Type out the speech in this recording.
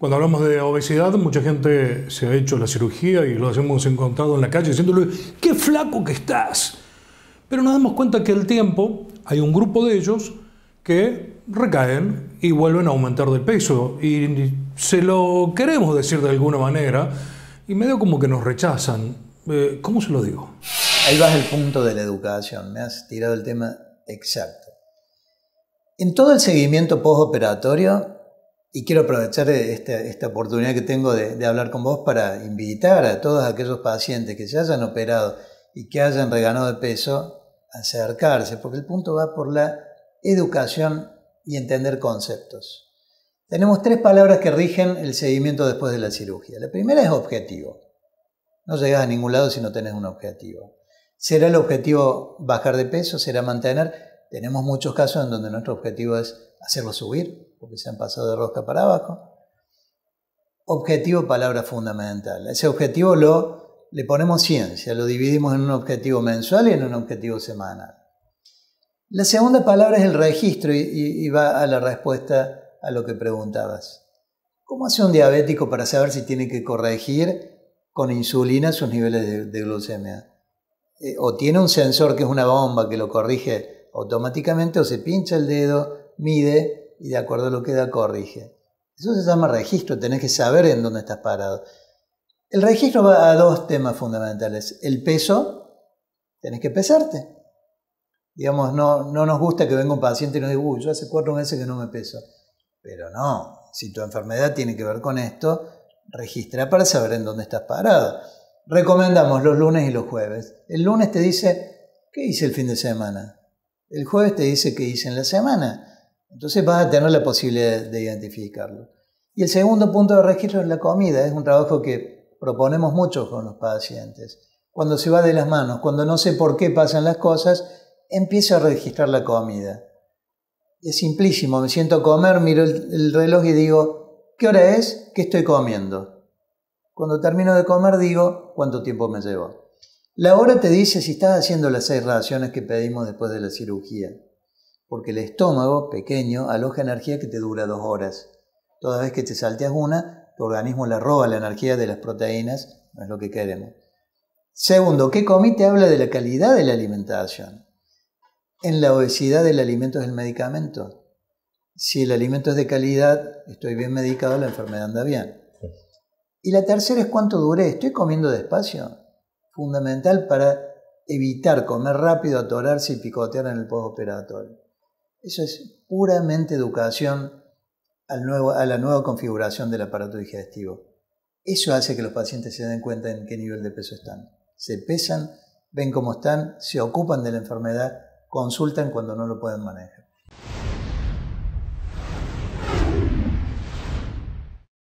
Cuando hablamos de obesidad, mucha gente se ha hecho la cirugía y lo hemos encontrado en la calle diciéndole, ¡qué flaco que estás! Pero nos damos cuenta que al tiempo hay un grupo de ellos que recaen y vuelven a aumentar de peso. Y se lo queremos decir de alguna manera y medio como que nos rechazan. Eh, ¿Cómo se lo digo? Ahí vas el punto de la educación. Me has tirado el tema exacto. En todo el seguimiento postoperatorio y quiero aprovechar e-, esta, oportunidad que tengo de, de, hablar con vos para invitar a todos aquellos pacientes que se hayan operado y que hayan reganado de peso a acercarse, porque el punto va por la educación y entender conceptos. Tenemos tres palabras que rigen el seguimiento después de la cirugía. La primera es objetivo. No llegas a ningún lado si no tenés un objetivo. ¿Será el objetivo bajar de peso? ¿Será mantener? Tenemos muchos casos en donde nuestro objetivo es hacerlo subir, porque se han pasado de rosca para abajo. Objetivo, palabra fundamental. Ese objetivo lo, le ponemos ciencia, lo dividimos en un objetivo mensual y en un objetivo semanal. La segunda palabra es el registro y, va a la respuesta a lo que preguntabas. ¿Cómo hace un diabético para saber si tiene que corregir con insulina sus niveles de, glucemia? Eh, o tiene un sensor que es una bomba que lo corrige automáticamente, o se pincha el dedo, mide y de acuerdo a lo que da corrige. Eso se llama registro, tenés que saber en dónde estás parado. El registro va a dos temas fundamentales. El peso, tenés que pesarte. Digamos, no, no nos gusta que venga un paciente y nos diga, uy, yo hace cuatro meses que no me peso. Pero no, si tu enfermedad tiene que ver con esto, registra para saber en dónde estás parado. Recomendamos los lunes y los jueves. El lunes te dice, ¿qué hice el fin de semana? El jueves te dice, ¿qué hice en la semana? Entonces vas a tener la posibilidad de identificarlo. Y el segundo punto de registro es la comida. Es un trabajo que proponemos mucho con los pacientes. Cuando se va de las manos, cuando no sé por qué pasan las cosas, empiezo a registrar la comida. Es simplísimo. Me siento a comer, miro el, reloj y digo, ¿qué hora es? ¿Qué estoy comiendo? Cuando termino de comer digo, ¿cuánto tiempo me llevo? La hora te dice si estás haciendo las seis raciones que pedimos después de la cirugía porque el estómago pequeño aloja energía que te dura dos horas. Toda vez que te salteas una, tu organismo la roba la energía de las proteínas, no es lo que queremos. Segundo, ¿qué comité habla de la calidad de la alimentación. En la obesidad el alimento es el medicamento. Si el alimento es de calidad, estoy bien medicado, la enfermedad anda bien. Y la tercera es cuánto duré. ¿Estoy comiendo despacio? Fundamental para evitar comer rápido, atorarse y picotear en el postoperatorio. Eso es puramente educación a la nueva configuración del aparato digestivo. Eso hace que los pacientes se den cuenta en qué nivel de peso están. Se pesan, ven cómo están, se ocupan de la enfermedad, consultan cuando no lo pueden manejar.